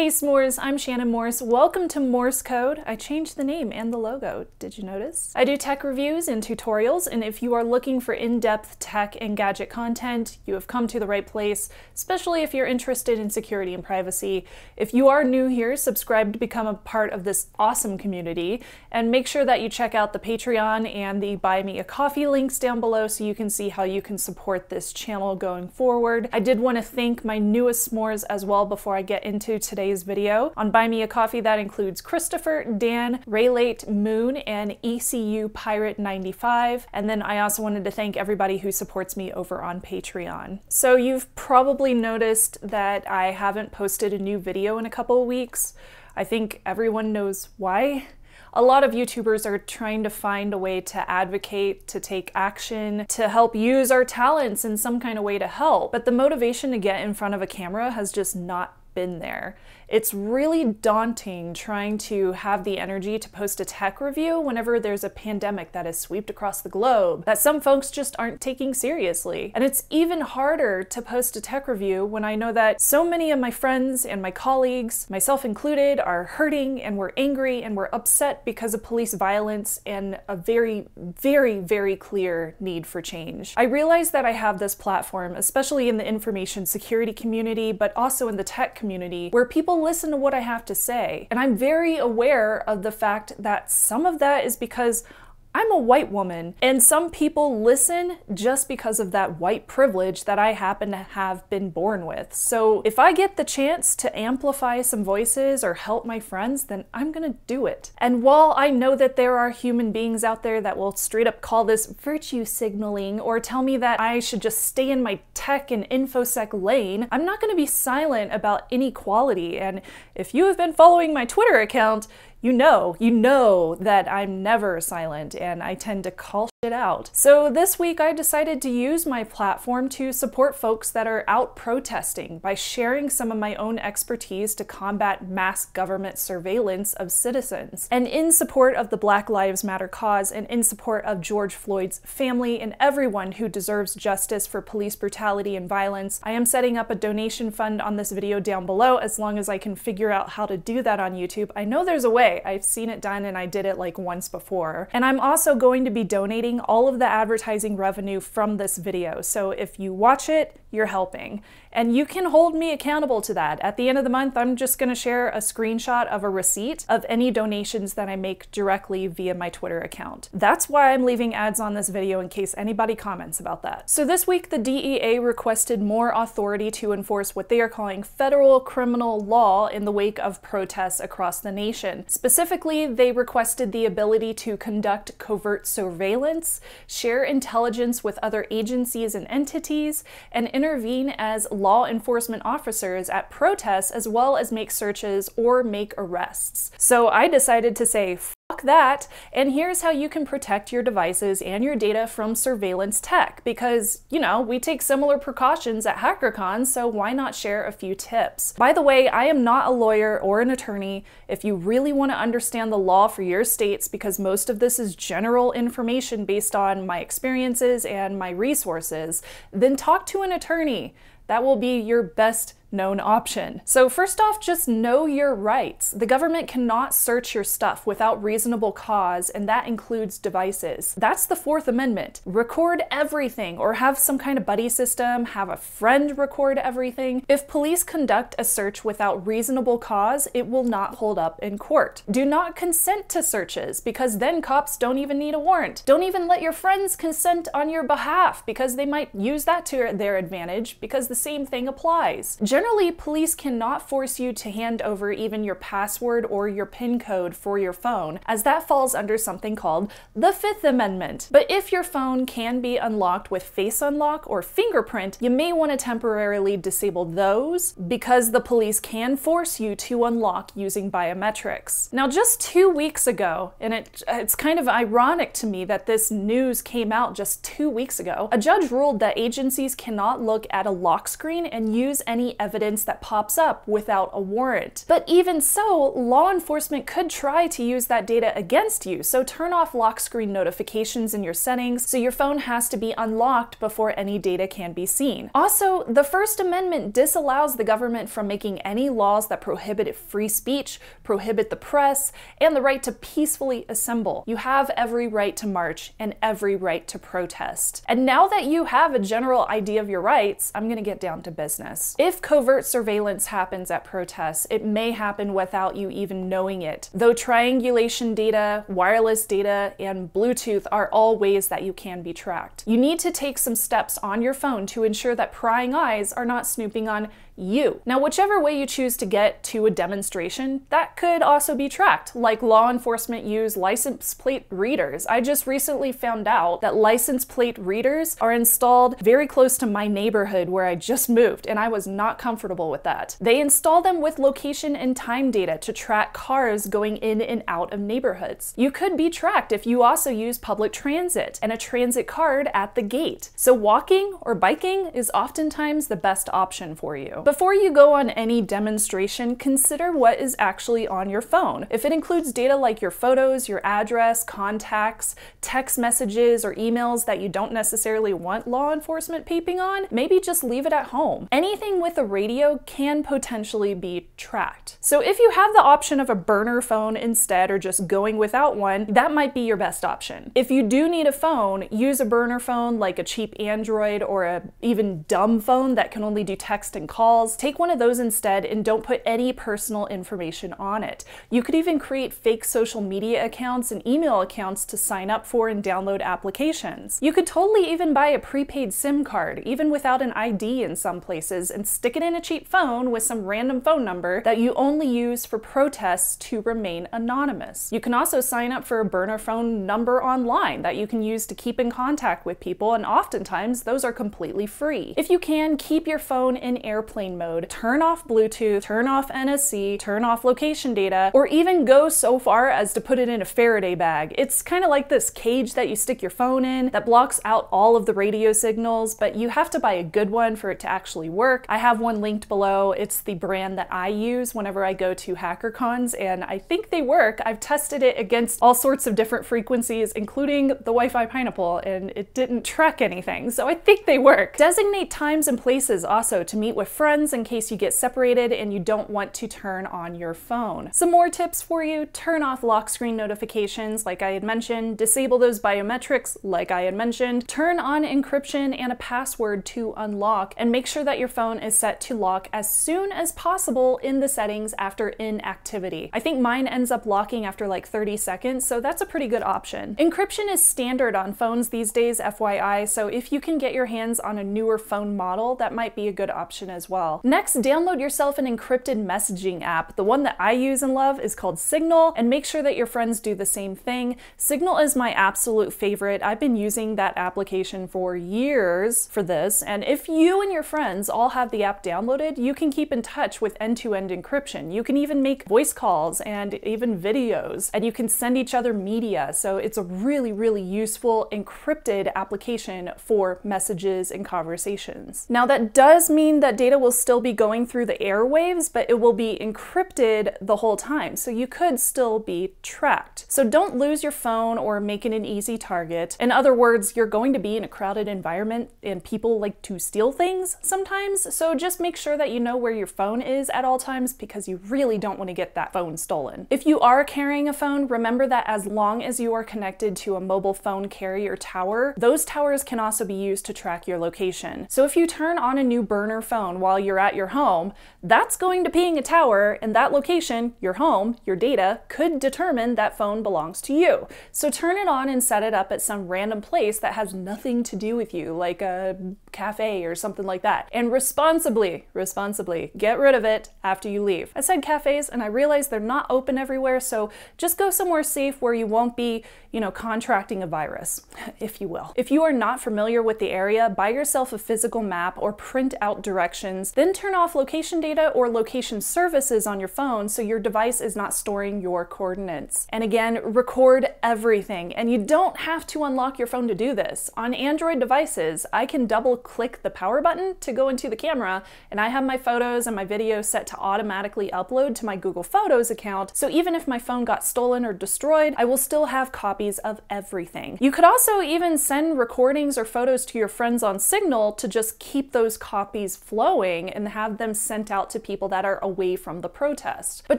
Hey S'mores, I'm Shannon Morse. Welcome to Morse Code. I changed the name and the logo, did you notice? I do tech reviews and tutorials, and if you are looking for in-depth tech and gadget content, you have come to the right place, especially if you're interested in security and privacy. If you are new here, subscribe to become a part of this awesome community, and make sure that you check out the Patreon and the Buy Me a Coffee links down below so you can see how you can support this channel going forward. I did want to thank my newest S'mores as well before I get into today's video. On Buy Me a Coffee, that includes Christopher, Dan, Raylate, Moon, and ECU Pirate 95. And then I also wanted to thank everybody who supports me over on Patreon. So you've probably noticed that I haven't posted a new video in a couple weeks. I think everyone knows why. A lot of YouTubers are trying to find a way to advocate, to take action, to help use our talents in some kind of way to help. But the motivation to get in front of a camera has just not been there. It's really daunting trying to have the energy to post a tech review whenever there's a pandemic that has swept across the globe that some folks just aren't taking seriously. And it's even harder to post a tech review when I know that so many of my friends and my colleagues, myself included, are hurting and we're angry and we're upset because of police violence and a very, very, very clear need for change. I realize that I have this platform, especially in the information security community, but also in the tech community, where people listen to what I have to say. And I'm very aware of the fact that some of that is because I'm a white woman, and some people listen just because of that white privilege that I happen to have been born with. So if I get the chance to amplify some voices or help my friends, then I'm gonna do it. And while I know that there are human beings out there that will straight up call this virtue signaling or tell me that I should just stay in my tech and infosec lane, I'm not gonna be silent about inequality. And if you have been following my Twitter account, you know, you know that I'm never silent and I tend to call it out. So this week I decided to use my platform to support folks that are out protesting by sharing some of my own expertise to combat mass government surveillance of citizens. And in support of the Black Lives Matter cause and in support of George Floyd's family and everyone who deserves justice for police brutality and violence, I am setting up a donation fund on this video down below as long as I can figure out how to do that on YouTube. I know there's a way. I've seen it done and I did it like once before. And I'm also going to be donating getting all of the advertising revenue from this video. So if you watch it, you're helping. And you can hold me accountable to that. At the end of the month, I'm just gonna share a screenshot of a receipt of any donations that I make directly via my Twitter account. That's why I'm leaving ads on this video in case anybody comments about that. So this week, the DEA requested more authority to enforce what they are calling federal criminal law in the wake of protests across the nation. Specifically, they requested the ability to conduct covert surveillance, share intelligence with other agencies and entities, and intervene as law enforcement officers at protests as well as make searches or make arrests. So I decided to say, that. And here's how you can protect your devices and your data from surveillance tech because, you know, we take similar precautions at HackerCon, so why not share a few tips? By the way, I am not a lawyer or an attorney. If you really want to understand the law for your states, because most of this is general information based on my experiences and my resources, then talk to an attorney. That will be your best known option. So first off, just know your rights. The government cannot search your stuff without reasonable cause, and that includes devices. That's the Fourth Amendment. Record everything, or have some kind of buddy system, have a friend record everything. If police conduct a search without reasonable cause, it will not hold up in court. Do not consent to searches, because then cops don't even need a warrant. Don't even let your friends consent on your behalf, because they might use that to their advantage, because the same thing applies. Generally, police cannot force you to hand over even your password or your PIN code for your phone, as that falls under something called the Fifth Amendment. But if your phone can be unlocked with Face Unlock or fingerprint, you may want to temporarily disable those because the police can force you to unlock using biometrics. Now, just two weeks ago, and it, it's kind of ironic to me that this news came out just two weeks ago, a judge ruled that agencies cannot look at a lock screen and use any evidence evidence that pops up without a warrant. But even so, law enforcement could try to use that data against you, so turn off lock screen notifications in your settings so your phone has to be unlocked before any data can be seen. Also, the First Amendment disallows the government from making any laws that prohibit free speech, prohibit the press, and the right to peacefully assemble. You have every right to march and every right to protest. And now that you have a general idea of your rights, I'm gonna get down to business. If COVID overt surveillance happens at protests. It may happen without you even knowing it. Though triangulation data, wireless data, and Bluetooth are all ways that you can be tracked. You need to take some steps on your phone to ensure that prying eyes are not snooping on you. Now, whichever way you choose to get to a demonstration, that could also be tracked, like law enforcement use license plate readers. I just recently found out that license plate readers are installed very close to my neighborhood where I just moved, and I was not comfortable with that. They install them with location and time data to track cars going in and out of neighborhoods. You could be tracked if you also use public transit and a transit card at the gate. So walking or biking is oftentimes the best option for you. Before you go on any demonstration, consider what is actually on your phone. If it includes data like your photos, your address, contacts, text messages, or emails that you don't necessarily want law enforcement peeping on, maybe just leave it at home. Anything with a radio can potentially be tracked. So if you have the option of a burner phone instead or just going without one, that might be your best option. If you do need a phone, use a burner phone like a cheap Android or a even dumb phone that can only do text and call take one of those instead and don't put any personal information on it. You could even create fake social media accounts and email accounts to sign up for and download applications. You could totally even buy a prepaid SIM card, even without an ID in some places, and stick it in a cheap phone with some random phone number that you only use for protests to remain anonymous. You can also sign up for a burner phone number online that you can use to keep in contact with people, and oftentimes those are completely free. If you can, keep your phone in airplane airplane mode, turn off Bluetooth, turn off NSC, turn off location data, or even go so far as to put it in a Faraday bag. It's kind of like this cage that you stick your phone in that blocks out all of the radio signals, but you have to buy a good one for it to actually work. I have one linked below. It's the brand that I use whenever I go to hacker cons, and I think they work. I've tested it against all sorts of different frequencies, including the Wi-Fi Pineapple, and it didn't track anything, so I think they work. Designate times and places also to meet with friends friends in case you get separated and you don't want to turn on your phone. Some more tips for you, turn off lock screen notifications like I had mentioned, disable those biometrics like I had mentioned, turn on encryption and a password to unlock, and make sure that your phone is set to lock as soon as possible in the settings after inactivity. I think mine ends up locking after like 30 seconds, so that's a pretty good option. Encryption is standard on phones these days, FYI, so if you can get your hands on a newer phone model, that might be a good option as well well. Next, download yourself an encrypted messaging app. The one that I use and love is called Signal, and make sure that your friends do the same thing. Signal is my absolute favorite. I've been using that application for years for this, and if you and your friends all have the app downloaded, you can keep in touch with end to end encryption. You can even make voice calls and even videos, and you can send each other media. So it's a really, really useful encrypted application for messages and conversations. Now, that does mean that data will will still be going through the airwaves, but it will be encrypted the whole time, so you could still be tracked. So don't lose your phone or make it an easy target. In other words, you're going to be in a crowded environment and people like to steal things sometimes, so just make sure that you know where your phone is at all times because you really don't want to get that phone stolen. If you are carrying a phone, remember that as long as you are connected to a mobile phone carrier tower, those towers can also be used to track your location. So if you turn on a new burner phone while you're at your home, that's going to ping a tower, and that location, your home, your data, could determine that phone belongs to you. So turn it on and set it up at some random place that has nothing to do with you, like a cafe or something like that. And responsibly, responsibly, get rid of it after you leave. I said cafes, and I realize they're not open everywhere, so just go somewhere safe where you won't be, you know, contracting a virus, if you will. If you are not familiar with the area, buy yourself a physical map or print out directions then turn off location data or location services on your phone so your device is not storing your coordinates. And again, record everything. And you don't have to unlock your phone to do this. On Android devices, I can double click the power button to go into the camera and I have my photos and my video set to automatically upload to my Google Photos account. So even if my phone got stolen or destroyed, I will still have copies of everything. You could also even send recordings or photos to your friends on Signal to just keep those copies flowing and have them sent out to people that are away from the protest. But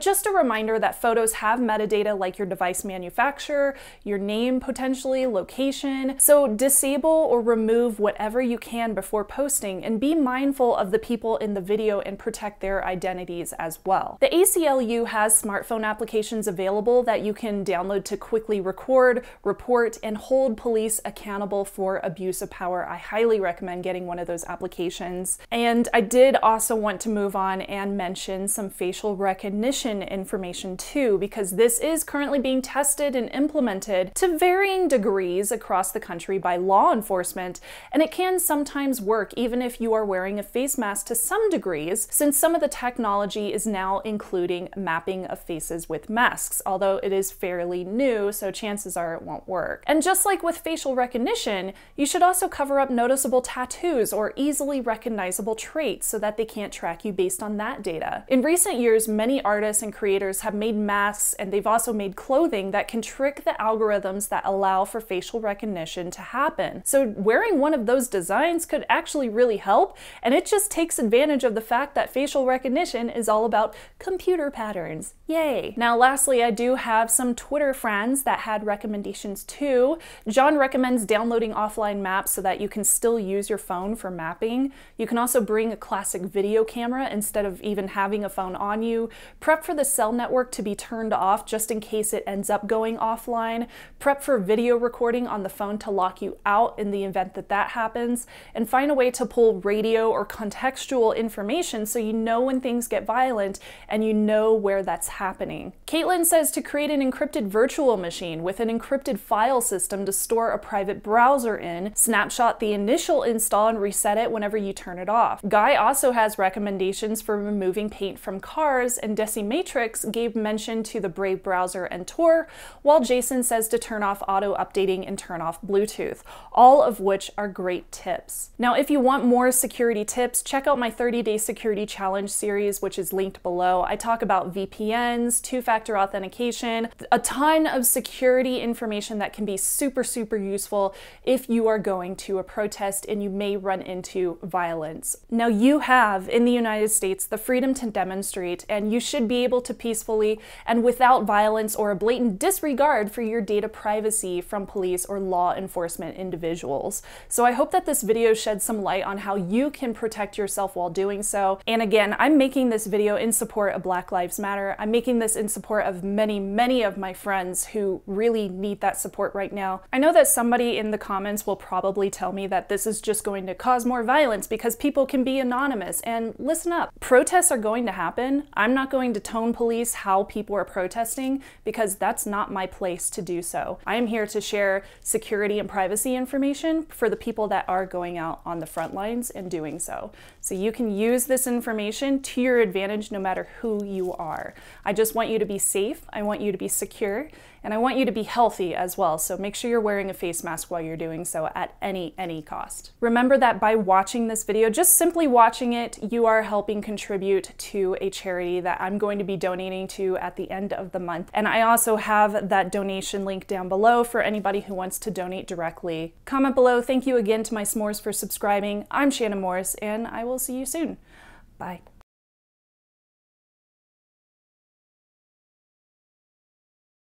just a reminder that photos have metadata like your device manufacturer, your name potentially, location. So disable or remove whatever you can before posting and be mindful of the people in the video and protect their identities as well. The ACLU has smartphone applications available that you can download to quickly record, report, and hold police accountable for abuse of power. I highly recommend getting one of those applications. And I did did also want to move on and mention some facial recognition information too, because this is currently being tested and implemented to varying degrees across the country by law enforcement, and it can sometimes work even if you are wearing a face mask to some degrees, since some of the technology is now including mapping of faces with masks, although it is fairly new, so chances are it won't work. And just like with facial recognition, you should also cover up noticeable tattoos or easily recognizable traits so that they can't track you based on that data. In recent years, many artists and creators have made masks and they've also made clothing that can trick the algorithms that allow for facial recognition to happen. So wearing one of those designs could actually really help, and it just takes advantage of the fact that facial recognition is all about computer patterns. Yay! Now lastly, I do have some Twitter friends that had recommendations too. John recommends downloading offline maps so that you can still use your phone for mapping. You can also bring a class classic video camera instead of even having a phone on you. Prep for the cell network to be turned off just in case it ends up going offline. Prep for video recording on the phone to lock you out in the event that that happens. And find a way to pull radio or contextual information so you know when things get violent and you know where that's happening. Caitlin says to create an encrypted virtual machine with an encrypted file system to store a private browser in, snapshot the initial install and reset it whenever you turn it off. Guy also has recommendations for removing paint from cars, and Decimatrix gave mention to the Brave browser and Tor, while Jason says to turn off auto updating and turn off Bluetooth, all of which are great tips. Now, if you want more security tips, check out my 30 day security challenge series, which is linked below. I talk about VPNs, two factor authentication, a ton of security information that can be super, super useful if you are going to a protest and you may run into violence. Now, you have in the United States the freedom to demonstrate, and you should be able to peacefully and without violence or a blatant disregard for your data privacy from police or law enforcement individuals. So I hope that this video sheds some light on how you can protect yourself while doing so. And again, I'm making this video in support of Black Lives Matter. I'm making this in support of many, many of my friends who really need that support right now. I know that somebody in the comments will probably tell me that this is just going to cause more violence because people can be anonymous anonymous. And listen up, protests are going to happen. I'm not going to tone police how people are protesting because that's not my place to do so. I am here to share security and privacy information for the people that are going out on the front lines and doing so. So you can use this information to your advantage no matter who you are. I just want you to be safe, I want you to be secure, and I want you to be healthy as well. So make sure you're wearing a face mask while you're doing so at any any cost. Remember that by watching this video, just simply watching it, you are helping contribute to a charity that I'm going to be donating to at the end of the month. And I also have that donation link down below for anybody who wants to donate directly. Comment below. Thank you again to my s'mores for subscribing. I'm Shannon Morris and I will will see you soon. Bye.